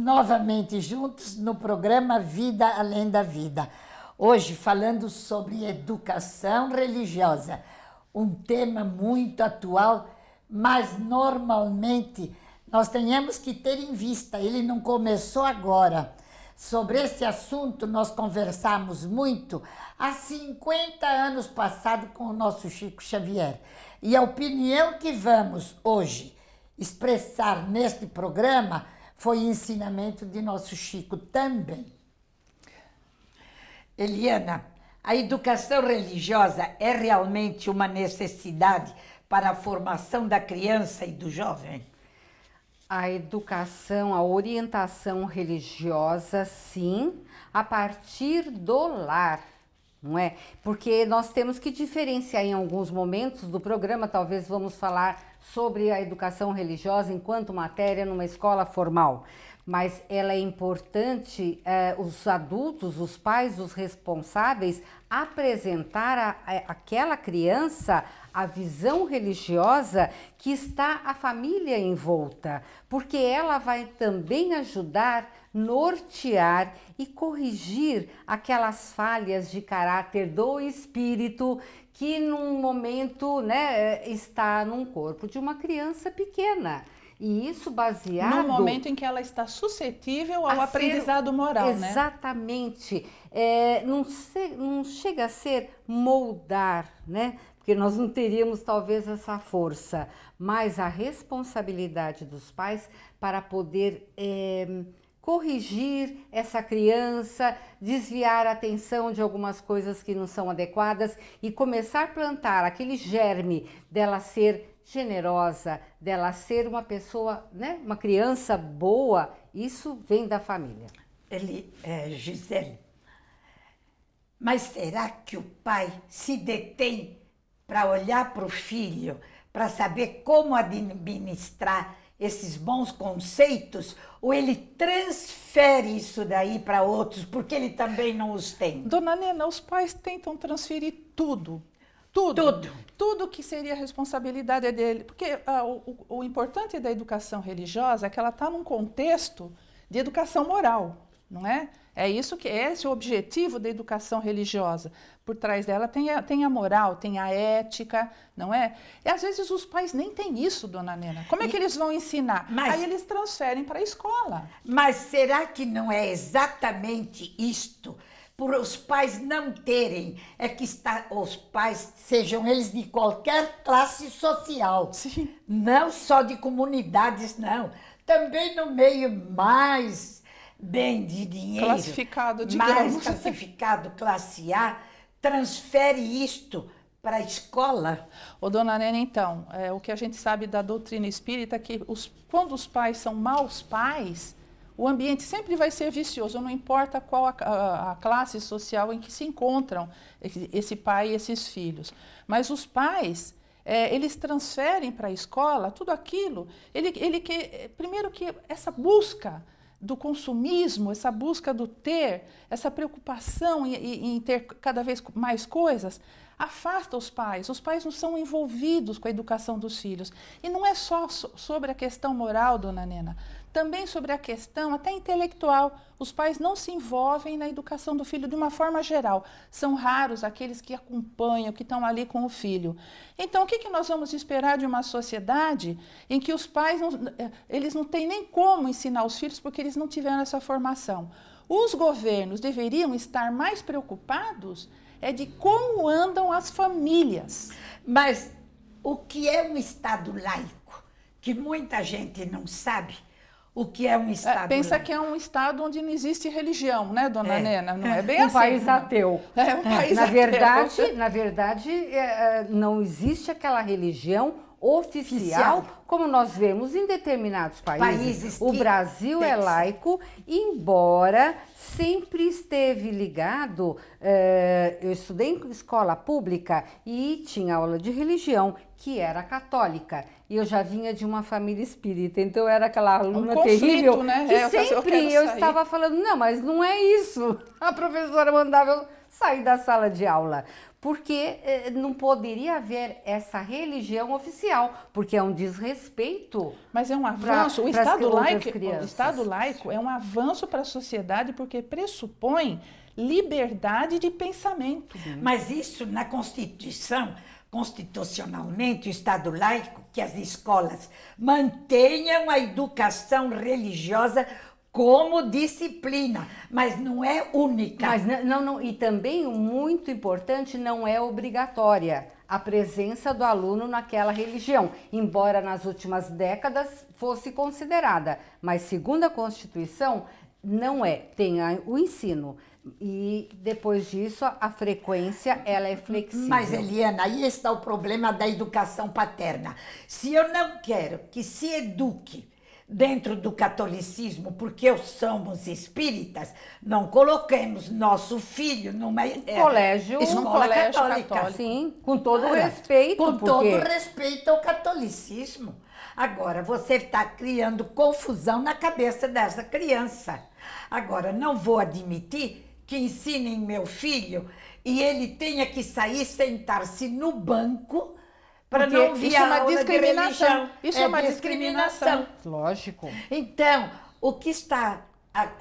novamente juntos no programa Vida Além da Vida. Hoje falando sobre educação religiosa, um tema muito atual, mas normalmente nós tenhamos que ter em vista, ele não começou agora. Sobre esse assunto nós conversamos muito há 50 anos passado com o nosso Chico Xavier. E a opinião que vamos hoje expressar neste programa foi ensinamento de nosso Chico também. Eliana, a educação religiosa é realmente uma necessidade para a formação da criança e do jovem? A educação, a orientação religiosa, sim, a partir do lar, não é? Porque nós temos que diferenciar em alguns momentos do programa, talvez vamos falar sobre a educação religiosa enquanto matéria numa escola formal, mas ela é importante eh, os adultos, os pais, os responsáveis apresentar a, a, eh, aquela criança a visão religiosa que está a família envolta, porque ela vai também ajudar, nortear e corrigir aquelas falhas de caráter do espírito que num momento né, eh, está num corpo de uma criança pequena. E isso baseado. No momento em que ela está suscetível ao aprendizado moral, exatamente, né? Exatamente. É, não, não chega a ser moldar, né? porque nós não teríamos talvez essa força, mas a responsabilidade dos pais para poder é, corrigir essa criança, desviar a atenção de algumas coisas que não são adequadas e começar a plantar aquele germe dela ser generosa, dela ser uma pessoa, né, uma criança boa, isso vem da família. Ele, eh, é, Gisele, mas será que o pai se detém para olhar para o filho, para saber como administrar esses bons conceitos, ou ele transfere isso daí para outros, porque ele também não os tem? Dona Nena, os pais tentam transferir tudo tudo. Tudo. Tudo que seria responsabilidade é dele. Porque ah, o, o, importante da educação religiosa é que ela está num contexto de educação moral não é? É isso que esse é o objetivo da educação religiosa. Por trás dela tem a, tem a moral, tem a ética, não é? E às vezes os pais nem têm isso, dona Nena. Como é que e, eles vão ensinar? Mas, Aí eles transferem para a escola. Mas será que não é exatamente isto? Por os pais não terem, é que está, os pais, sejam eles de qualquer classe social, Sim. não só de comunidades, não, também no meio mais bem de dinheiro. Classificado, Mais classificado, classe A, transfere isto para a escola? Ô, dona Nena, então, é, o que a gente sabe da doutrina espírita é que os, quando os pais são maus pais, o ambiente sempre vai ser vicioso, não importa qual a, a, a, classe social em que se encontram esse pai e esses filhos. Mas os pais, é, eles transferem para a escola tudo aquilo. Ele, ele que, primeiro que essa busca do consumismo, essa busca do ter, essa preocupação em, em ter cada vez mais coisas, afasta os pais. Os pais não são envolvidos com a educação dos filhos. E não é só sobre a questão moral, dona Nena, também sobre a questão até intelectual. Os pais não se envolvem na educação do filho de uma forma geral. São raros aqueles que acompanham, que estão ali com o filho. Então, o que, que nós vamos esperar de uma sociedade em que os pais não, eh, eles não têm nem como ensinar os filhos porque eles não tiveram essa formação? Os governos deveriam estar mais preocupados é de como andam as famílias. Mas o que é um Estado laico, que muita gente não sabe, o que é um é, Estado. É, pensa laico. que é um Estado onde não existe religião, né, dona é. Nena? Não é, é. bem um assim. País ateu. É um é. país na ateu. Verdade, na verdade, não existe aquela religião oficial, oficial, como nós vemos em determinados países. países o Brasil é laico, embora sempre esteve ligado. Eh, eu estudei em escola pública e tinha aula de religião, que era católica. E eu já vinha de uma família espírita, então era aquela aluna um conflito, terrível. Né? Que é, sempre eu, eu estava falando, não, mas não é isso. A professora mandava eu sair da sala de aula porque eh, não poderia haver essa religião oficial, porque é um desrespeito. Mas é um avanço. Pra, o, Estado laico, o Estado laico é um avanço para a sociedade porque pressupõe liberdade de pensamento. Sim. Mas isso na Constituição, constitucionalmente, o Estado laico, que as escolas mantenham a educação religiosa como disciplina, mas não é única. Mas não, não, e também muito importante, não é obrigatória a presença do aluno naquela religião, embora nas últimas décadas fosse considerada, mas segundo a Constituição não é, tem a, o ensino e depois disso a frequência ela é flexível. Mas Eliana, aí está o problema da educação paterna. Se eu não quero que se eduque dentro do catolicismo, porque somos espíritas, não coloquemos nosso filho numa é, colégio, escola colégio católica. Sim, com todo Olha, respeito. Com porque... todo respeito ao catolicismo. Agora, você está criando confusão na cabeça dessa criança. Agora, não vou admitir que ensinem meu filho e ele tenha que sair sentar-se no banco para não vir é uma discriminação. Isso é, é uma discriminação. discriminação. Lógico. Então, o que está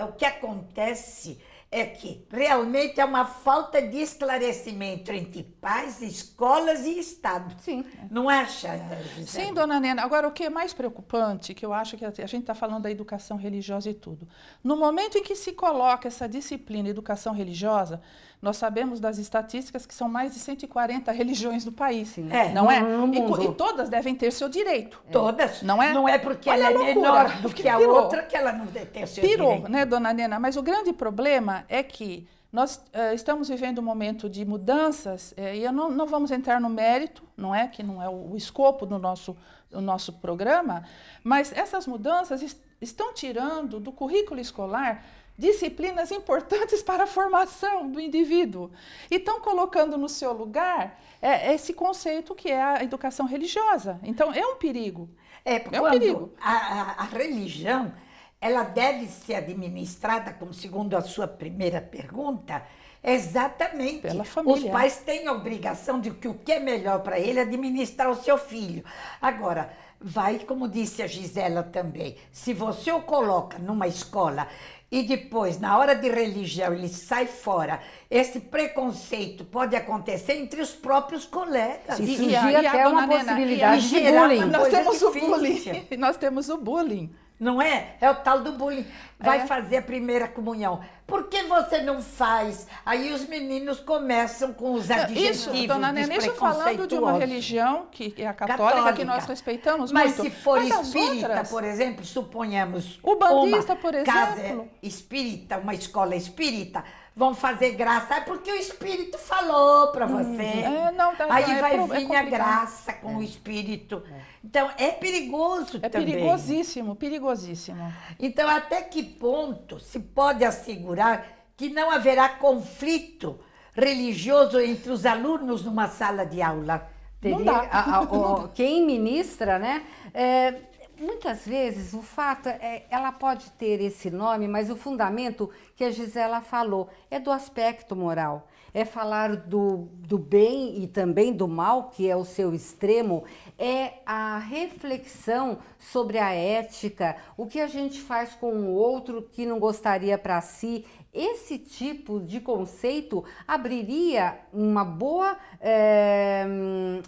o que acontece é que realmente é uma falta de esclarecimento entre pais, escolas e Estado. Sim. Não acha? É. Sim, dona Nena. Agora, o que é mais preocupante, que eu acho que a gente está falando da educação religiosa e tudo. No momento em que se coloca essa disciplina educação religiosa, nós sabemos das estatísticas que são mais de 140 religiões no país, é, não é? E, e, todas devem ter seu direito. É. Todas. Não é? Não é porque Olha ela é menor do que a pirou. outra que ela não tem seu pirou, direito. Pirou, né, dona Nena? Mas o grande problema é que nós uh, estamos vivendo um momento de mudanças eh, e não, não, vamos entrar no mérito, não é que não é o, o escopo do nosso, do nosso programa, mas essas mudanças est estão tirando do currículo escolar disciplinas importantes para a formação do indivíduo. E estão colocando no seu lugar é, é, esse conceito que é a educação religiosa. Então, é um perigo. É, é um perigo. A, a, religião ela deve ser administrada, como segundo a sua primeira pergunta, Exatamente. Os pais têm a obrigação de que o que é melhor para ele é administrar o seu filho. Agora, vai, como disse a Gisela também, se você o coloca numa escola e depois, na hora de religião, ele sai fora, esse preconceito pode acontecer entre os próprios colegas. E, e, até uma possibilidade de bullying. Nós temos o bullying. Nós temos o bullying. Não é? É o tal do bullying. Vai é. fazer a primeira comunhão. Por que você não faz? Aí os meninos começam com os adjetivos Isso, dona Nenê, isso falando de uma religião que é a católica, católica. que nós respeitamos Mas muito. se for Mas espírita, outras... por exemplo, suponhamos... O bandista, por exemplo. Casa espírita, uma escola espírita vão fazer graça. É porque o Espírito falou para hum, você. É, não, tá, Aí não, é vai é, vir é a graça com o é. Espírito. É. Então, é perigoso é também. É perigosíssimo, perigosíssimo. Então, até que ponto se pode assegurar que não haverá conflito religioso entre os alunos numa sala de aula? Teria, não dá. A, a, quem ministra, né? É, muitas vezes o fato é ela pode ter esse nome, mas o fundamento que a Gisela falou é do aspecto moral. É falar do, do bem e também do mal, que é o seu extremo, é a reflexão sobre a ética, o que a gente faz com o outro que não gostaria para si, esse tipo de conceito abriria uma boa é,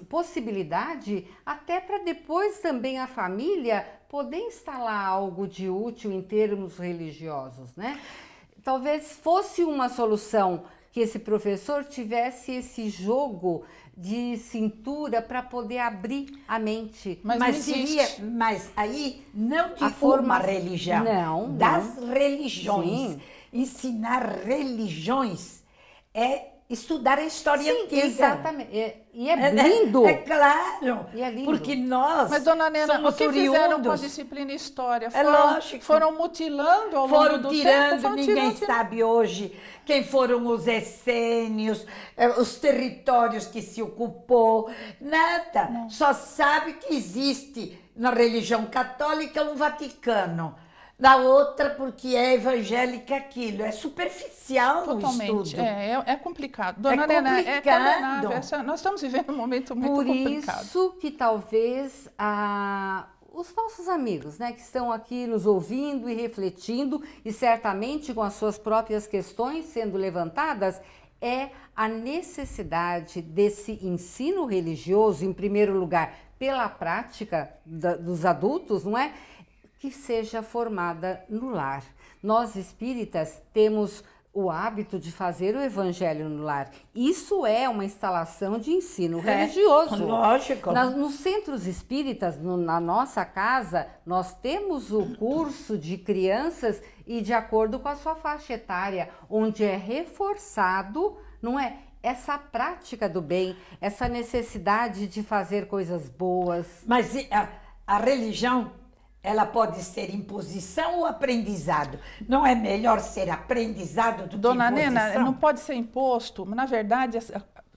possibilidade até para depois também a família poder instalar algo de útil em termos religiosos, né? Talvez fosse uma solução que esse professor tivesse esse jogo de cintura para poder abrir a mente. Mas, mas seria, mas aí não de a forma, forma religião, não, das não. religiões. Sim ensinar religiões é estudar a história Sim, antiga. Exatamente. e é, é, é, é lindo. É, é, claro. E é lindo. Porque nós. Mas, dona Nena, somos o que oriundos. fizeram com a disciplina história? Foram, é lógico. Foram mutilando ao foram longo do tirando, tempo. Foram ninguém tirando. sabe hoje quem foram os essênios, os territórios que se ocupou, nada. Não. Só sabe que existe na religião católica um Vaticano da outra porque é evangélica aquilo. É superficial Totalmente, o estudo. É, é, complicado. Dona é complicado. É, é Essa, nós estamos vivendo um momento muito Por complicado. Por isso que talvez a, ah, os nossos amigos, né, que estão aqui nos ouvindo e refletindo e certamente com as suas próprias questões sendo levantadas, é a necessidade desse ensino religioso, em primeiro lugar, pela prática da, dos adultos, não é? que seja formada no lar. Nós espíritas temos o hábito de fazer o evangelho no lar. Isso é uma instalação de ensino é, religioso. Lógico. Na, nos centros espíritas, no, na nossa casa, nós temos o curso de crianças e de acordo com a sua faixa etária, onde é reforçado, não é? Essa prática do bem, essa necessidade de fazer coisas boas. Mas a, a religião ela pode ser imposição ou aprendizado. Não é melhor ser aprendizado do Dona que imposição? Dona Nena, não pode ser imposto. Na verdade,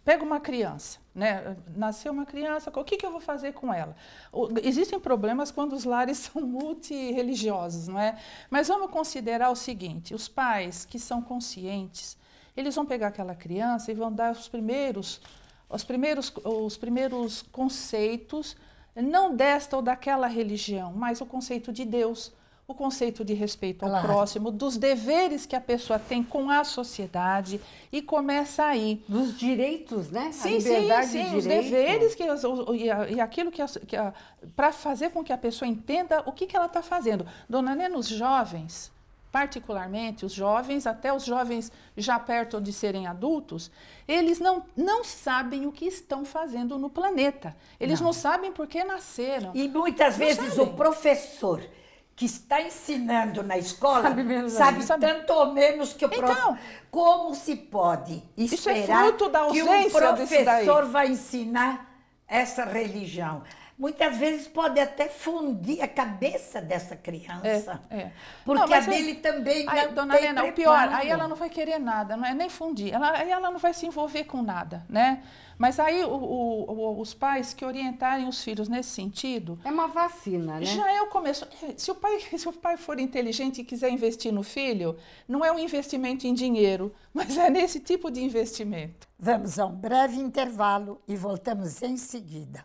pega uma criança, né? Nasceu uma criança, o que, que eu vou fazer com ela? O, existem problemas quando os lares são multireligiosos, não é? Mas vamos considerar o seguinte: os pais que são conscientes, eles vão pegar aquela criança e vão dar os primeiros, os primeiros, os primeiros conceitos não desta ou daquela religião, mas o conceito de Deus, o conceito de respeito ao claro. próximo, dos deveres que a pessoa tem com a sociedade e começa aí. Dos direitos, né? Sim, sim, sim, de os deveres que, e, aquilo que, que para fazer com que a pessoa entenda o que, que ela está fazendo. Dona Nenos, jovens, particularmente os jovens, até os jovens já perto de serem adultos, eles não, não sabem o que estão fazendo no planeta. Eles não, não sabem por que nasceram. E muitas não vezes sabem. o professor que está ensinando na escola sabe, menos, sabe, sabe. tanto ou menos que o então, Como se pode é esperar é que um professor vai ensinar essa religião? muitas vezes pode até fundir a cabeça dessa criança. É, é. Porque não, a é- dele eu, também aí, não dona Helena, o pior, aí ela não vai querer nada, não é nem fundir, ela, aí ela não vai se envolver com nada, né? Mas aí o, o, o, os pais que orientarem os filhos nesse sentido. É uma vacina, né? Já é o começo. É, se o pai, se o pai for inteligente e quiser investir no filho, não é um investimento em dinheiro, mas é nesse tipo de investimento. Vamos a um breve intervalo e voltamos em seguida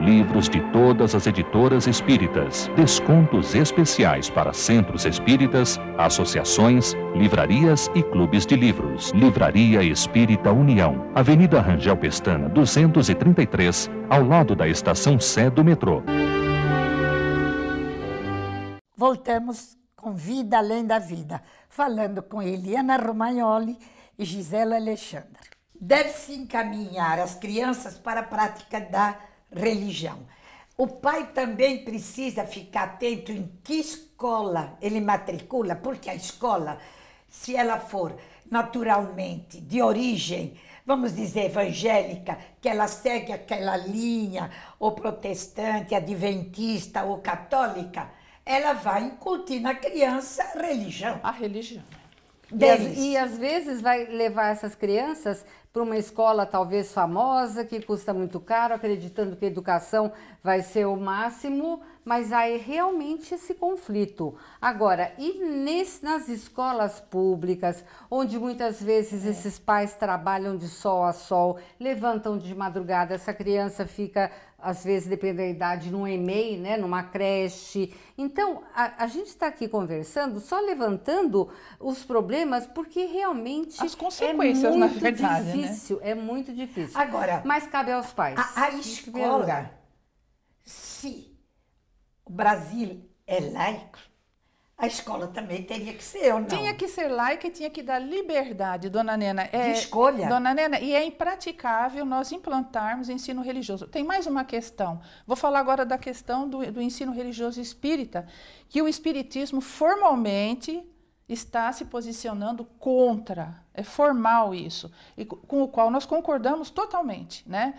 livros de todas as editoras espíritas, descontos especiais para centros espíritas, associações, livrarias e clubes de livros. Livraria Espírita União, Avenida Rangel Pestana, 233, ao lado da estação Sé do metrô. Voltamos com Vida Além da Vida, falando com Eliana Romagnoli e Gisela Alexandre. Deve-se encaminhar as crianças para a prática da religião. O pai também precisa ficar atento em que escola ele matricula, porque a escola, se ela for naturalmente de origem, vamos dizer, evangélica, que ela segue aquela linha, ou protestante, adventista ou católica, ela vai incutir na criança a religião. A religião. E, às vezes vai levar essas crianças para uma escola talvez famosa, que custa muito caro, acreditando que a educação vai ser o máximo, mas há realmente esse conflito. Agora, e nesse, nas escolas públicas, onde muitas vezes é. esses pais trabalham de sol a sol, levantam de madrugada, essa criança fica às vezes, depende da idade, num EMEI, né, numa creche. Então, a, a gente está aqui conversando, só levantando os problemas, porque realmente. As é consequências, é muito na verdade. Né? Difícil, né? É muito difícil. Agora. Mas cabe aos pais. A, a escola, se o Brasil é laico, a escola também teria que ser, ou não? Tinha que ser laica e tinha que dar liberdade, dona Nena. É, de escolha. Dona Nena, e é impraticável nós implantarmos ensino religioso. Tem mais uma questão. Vou falar agora da questão do, do ensino religioso espírita, que o espiritismo formalmente está se posicionando contra. É formal isso, e com o qual nós concordamos totalmente. Né?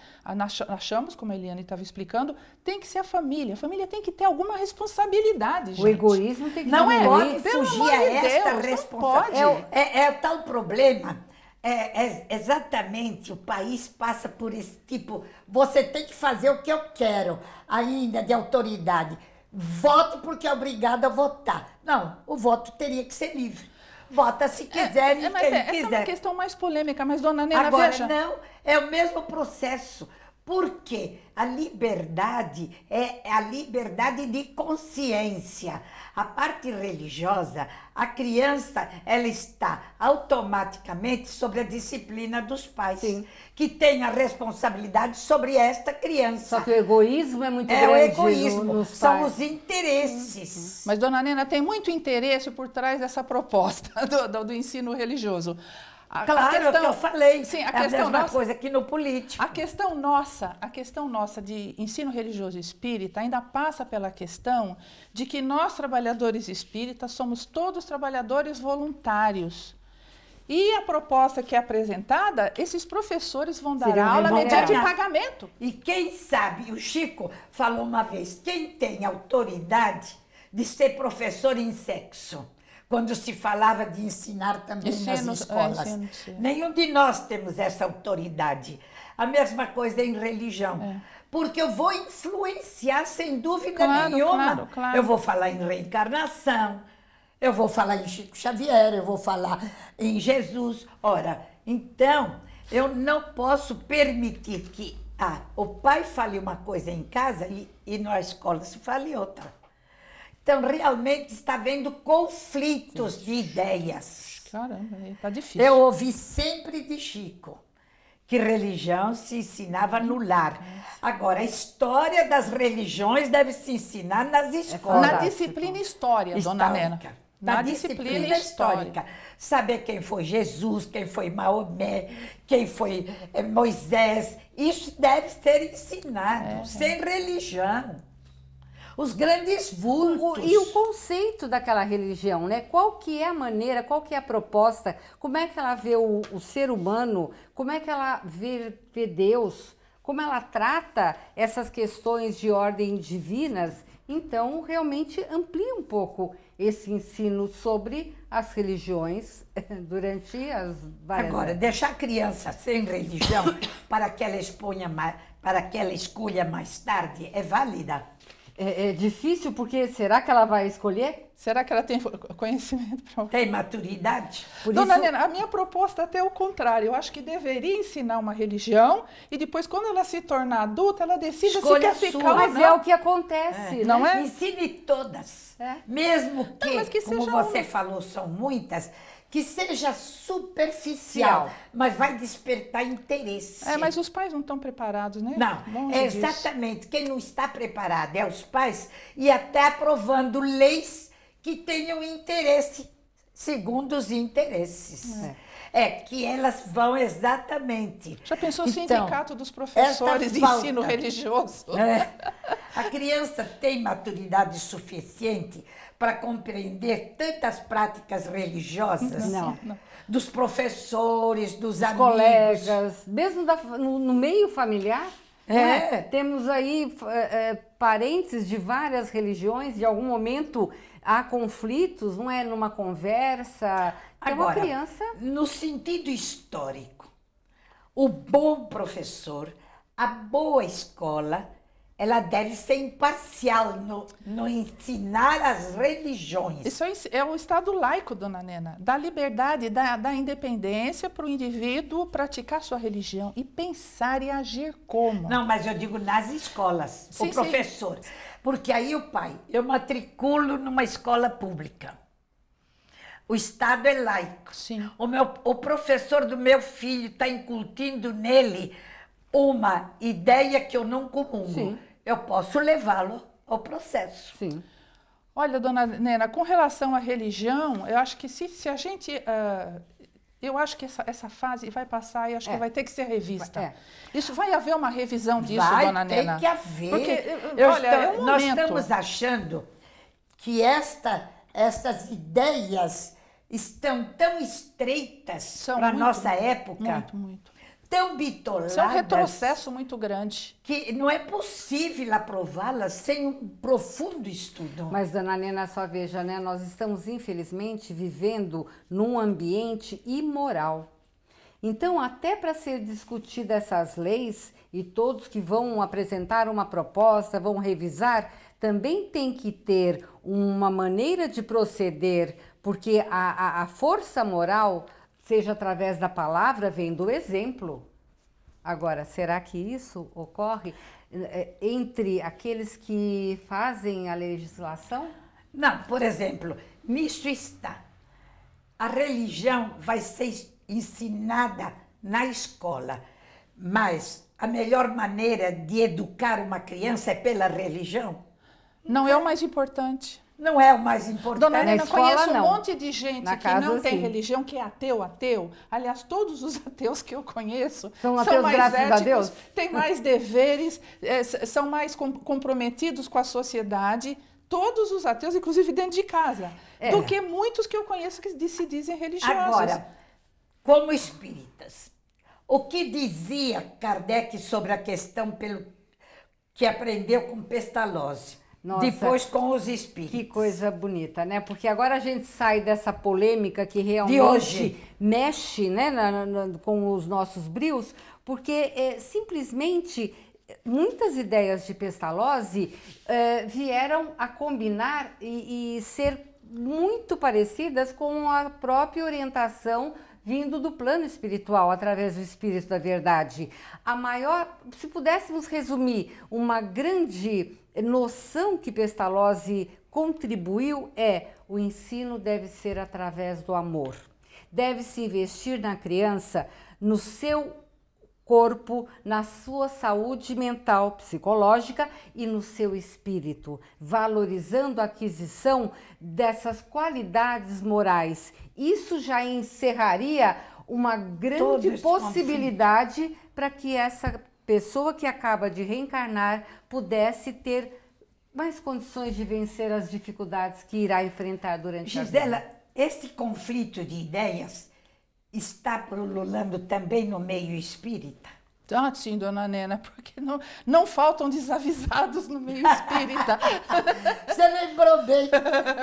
Achamos, como a Eliane estava explicando, tem que ser a família. A família tem que ter alguma responsabilidade. Gente. O egoísmo tem que não é, pode fugir a esta de responsabilidade. É, é, é tal problema. É, é, exatamente, o país passa por esse tipo. Você tem que fazer o que eu quero, ainda de autoridade. Voto porque é obrigada a votar. Não, o voto teria que ser livre. Vota se é, quiser é, e é, quem quiser. Essa é uma questão mais polêmica, mas, dona Nena, Agora, veja... não, é o mesmo processo. Porque a liberdade é a liberdade de consciência. A parte religiosa, a criança, ela está automaticamente sobre a disciplina dos pais, Sim. que tem a responsabilidade sobre esta criança. Só que o egoísmo é muito é grande. É o egoísmo, no, são pais. os interesses. Uhum. Mas, dona Nena, tem muito interesse por trás dessa proposta do, do, do ensino religioso claro, questão, é o que eu falei. Sim, a é questão a mesma nossa, coisa que no político. A questão nossa, a questão nossa de ensino religioso espírita ainda passa pela questão de que nós trabalhadores espíritas somos todos trabalhadores voluntários. E a proposta que é apresentada, esses professores vão dar Serão aula mediante pagamento. E quem sabe, o Chico falou uma vez, quem tem autoridade de ser professor em sexo? quando se falava de ensinar também ensino, nas é, escolas. ensino, Nenhum de nós temos essa autoridade. A mesma coisa em religião. É. Porque eu vou influenciar, sem dúvida claro, nenhuma. Claro, claro. Eu vou falar em reencarnação, eu vou falar em Chico Xavier, eu vou falar em Jesus. Ora, então, eu não posso permitir que ah, o pai fale uma coisa em casa e, e na escola se fale outra. Então, realmente está havendo conflitos Sim. de ideias. Caramba, está difícil. Eu ouvi sempre de Chico que religião se ensinava no lar. Agora, a história das religiões deve se ensinar nas é escolas. Na disciplina história, histórica. dona Helena. Na, Na disciplina, disciplina histórica. histórica. Saber quem foi Jesus, quem foi Maomé, quem foi eh, Moisés. Isso deve ser ensinado, é, sem é. religião os grandes vultos. e o conceito daquela religião, né? Qual que é a maneira, qual que é a proposta, como é que ela vê o, o ser humano, como é que ela vê, vê Deus, como ela trata essas questões de ordem divinas, então realmente amplia um pouco esse ensino sobre as religiões durante as várias. Agora, deixar a criança sem religião para que ela exponha mais, para que ela escolha mais tarde é válida. É, é, difícil porque será que ela vai escolher? Será que ela tem conhecimento para Tem maturidade? Por Dona isso... Nena, a minha proposta é até o contrário. Eu acho que deveria ensinar uma religião e depois, quando ela se tornar adulta, ela decide Escolha se quer ficar não. Mas é o que acontece, é. Né? não é? Ensine todas. É. Mesmo que, não, que como você falou, são muitas que seja superficial, mas vai despertar interesse. É, mas os pais não estão preparados, né? Não, é exatamente. Disso. Quem não está preparado é os pais e até aprovando leis que tenham interesse, segundo os interesses. É. é que elas vão exatamente. Já pensou então, sindicato dos professores de ensino religioso? É, a criança tem maturidade suficiente para compreender tantas práticas religiosas não, não. dos professores, dos, dos amigos. colegas, mesmo da, no, no, meio familiar. É. Né? Temos aí é, parentes de várias religiões, de algum momento há conflitos, não é? Numa conversa. Tem Agora, uma criança. No sentido histórico, o bom professor, a boa escola ela deve ser imparcial no, no ensinar as religiões. Isso é o é Estado laico, dona Nena, da liberdade, da, da independência para o indivíduo praticar sua religião e pensar e agir como. Não, mas eu digo nas escolas, sim, o professor. Sim. Porque aí o pai, eu matriculo numa escola pública. O Estado é laico. Sim. O, meu, o professor do meu filho está incutindo nele uma ideia que eu não comungo. Sim eu posso levá-lo ao processo. Sim. Olha, dona Nena, com relação à religião, eu acho que se, se a gente. Uh, eu acho que essa, essa fase vai passar e acho é. que vai ter que ser revista. É. Isso vai haver uma revisão disso, vai dona Nena? Vai ter que haver. Porque, eu, olha, estou, é um nós estamos achando que esta, estas ideias estão tão estreitas para a nossa época. Muito, muito tão bitoladas. Isso é um retrocesso muito grande. Que não é possível aprová-las sem um profundo estudo. Mas, dona Nena, só veja, né? Nós estamos, infelizmente, vivendo num ambiente imoral. Então, até para ser discutida essas leis e todos que vão apresentar uma proposta, vão revisar, também tem que ter uma maneira de proceder, porque a, a, a força moral seja através da palavra, vem do exemplo. Agora, será que isso ocorre eh, entre aqueles que fazem a legislação? Não, por exemplo, nisto está. A religião vai ser ensinada na escola, mas a melhor maneira de educar uma criança é pela religião? Não é o mais importante. Não é o mais importante. Dona Helena, conheço não. um monte de gente Na que casa, não tem sim. religião, que é ateu, ateu. Aliás, todos os ateus que eu conheço são, são ateus, mais graças éticos, a Deus. têm mais deveres, é, são mais com, comprometidos com a sociedade. Todos os ateus, inclusive dentro de casa. É. Do que muitos que eu conheço que se dizem religiosos. Agora, como espíritas, o que dizia Kardec sobre a questão pelo que aprendeu com Pestalozzi? Nossa, Depois com os espíritos. Que coisa bonita, né? Porque agora a gente sai dessa polêmica que realmente mexe né, na, na, com os nossos brios, porque é, simplesmente muitas ideias de Pestalozzi é, vieram a combinar e, e ser muito parecidas com a própria orientação vindo do plano espiritual, através do Espírito da Verdade. A maior, se pudéssemos resumir, uma grande noção que Pestalozzi contribuiu é o ensino deve ser através do amor. Deve-se investir na criança no seu corpo, na sua saúde mental, psicológica e no seu espírito, valorizando a aquisição dessas qualidades morais. Isso já encerraria uma grande possibilidade para que essa pessoa que acaba de reencarnar pudesse ter mais condições de vencer as dificuldades que irá enfrentar durante Gisela, a vida. Gisela, este conflito de ideias está pululando também no meio espírita? Ah, sim, dona Nena, porque não, não faltam desavisados no meio espírita. Você lembrou bem,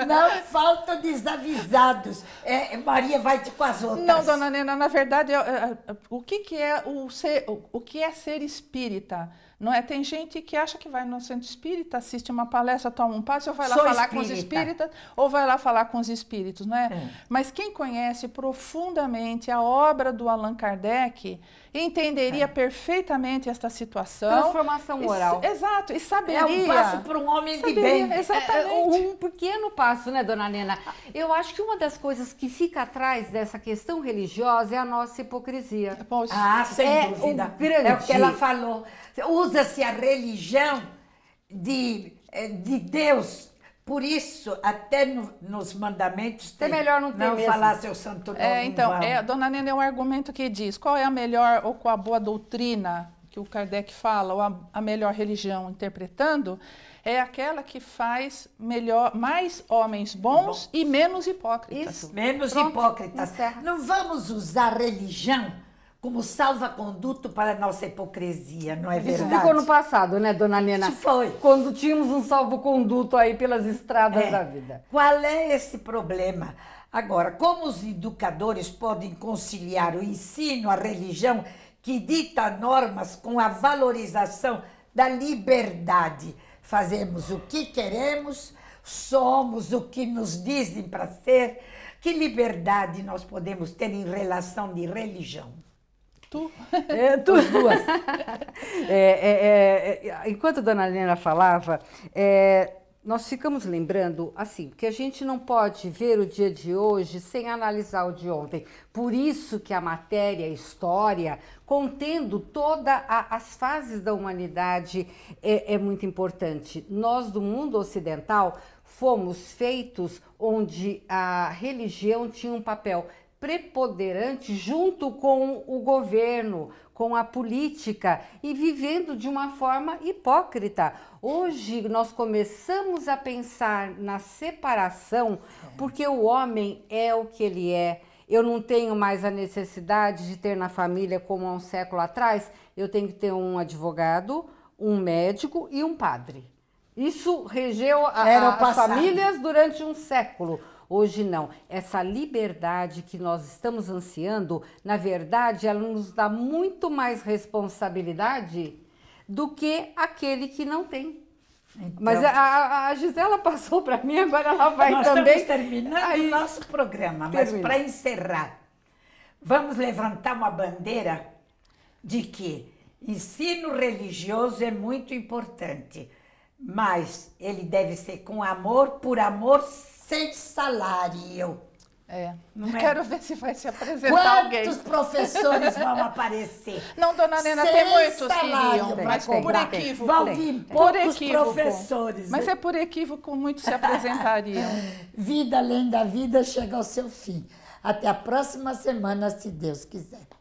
não faltam desavisados. É, Maria vai com as outras. Não, dona Nena, na verdade, é, é, é, o, que, que, é o ser, o, o que é ser espírita? Não é? Tem gente que acha que vai no centro espírita, assiste uma palestra, toma um passe, ou vai lá Sou falar espírita. com os espíritas, ou vai lá falar com os espíritos, não é? é? Mas quem conhece profundamente a obra do Allan Kardec entenderia é. perfeitamente esta situação. Transformação moral. E, exato, e saberia. É um passo para um homem saberia, de bem. Exatamente. É, é, um pequeno passo, né, dona Nena? Eu acho que uma das coisas que fica atrás dessa questão religiosa é a nossa hipocrisia. Poxa. Ah, sem é dúvida. O grande. É o que ela falou. O usa-se a religião de, eh, de Deus. Por isso, até no, nos mandamentos tem. É melhor não ter Não falar seu santo é, nome. É, então, é, a dona Nena é um argumento que diz qual é a melhor ou qual a boa doutrina que o Kardec fala, ou a, a melhor religião interpretando, é aquela que faz melhor, mais homens bons, bons. e menos hipócritas. Isso. Menos Pronto. hipócritas. Não vamos usar religião como salva-conduto para a nossa hipocrisia, não é verdade? Isso ficou no passado, né, dona Nena? Isso foi. Quando tínhamos um salvo-conduto aí pelas estradas é. da vida. Qual é esse problema? Agora, como os educadores podem conciliar o ensino à religião que dita normas com a valorização da liberdade? Fazemos o que queremos, somos o que nos dizem para ser. Que liberdade nós podemos ter em relação de religião? Tu? É, tu. As duas. É, é, é, é, enquanto a dona Helena falava, é, nós ficamos lembrando, assim, que a gente não pode ver o dia de hoje sem analisar o de ontem. Por isso que a matéria, a história, contendo todas as fases da humanidade, é, é muito importante. Nós, do mundo ocidental, fomos feitos onde a religião tinha um papel preponderante junto com o governo, com a política e vivendo de uma forma hipócrita. Hoje nós começamos a pensar na separação porque o homem é o que ele é. Eu não tenho mais a necessidade de ter na família como há um século atrás, eu tenho que ter um advogado, um médico e um padre. Isso regeu a, a, as famílias durante um século. Hoje não. Essa liberdade que nós estamos ansiando, na verdade, ela nos dá muito mais responsabilidade do que aquele que não tem. Então, Mas a, a Gisela passou para mim, agora ela vai nós também. Nós estamos terminando Aí, o nosso programa, mas para encerrar, vamos levantar uma bandeira de que ensino religioso é muito importante, mas ele deve ser com amor, por amor, sem salário. É. Não é? Quero ver se vai se apresentar Quantos alguém. Quantos professores vão aparecer? Não, dona Nena, Sem tem muitos que iriam, mas tem, por equívoco. Vão vir poucos professores. Mas é por equívoco, muitos se apresentariam. vida além da vida chega ao seu fim. Até a próxima semana, se Deus quiser.